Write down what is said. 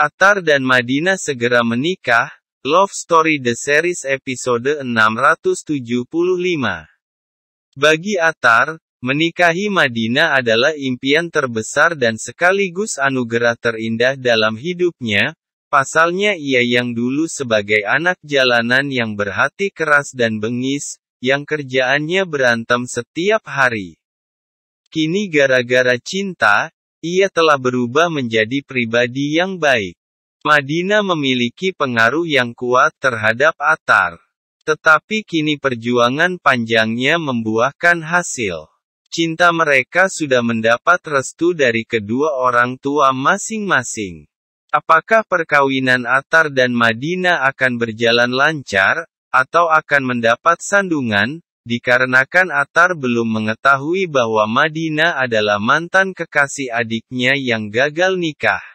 Atar dan Madina segera menikah, Love Story The Series episode 675. Bagi Atar, menikahi Madina adalah impian terbesar dan sekaligus anugerah terindah dalam hidupnya, pasalnya ia yang dulu sebagai anak jalanan yang berhati keras dan bengis, yang kerjaannya berantem setiap hari. Kini gara-gara cinta, ia telah berubah menjadi pribadi yang baik. Madinah memiliki pengaruh yang kuat terhadap Atar. Tetapi kini perjuangan panjangnya membuahkan hasil. Cinta mereka sudah mendapat restu dari kedua orang tua masing-masing. Apakah perkawinan Atar dan Madinah akan berjalan lancar, atau akan mendapat sandungan, Dikarenakan Atar belum mengetahui bahwa Madina adalah mantan kekasih adiknya yang gagal nikah.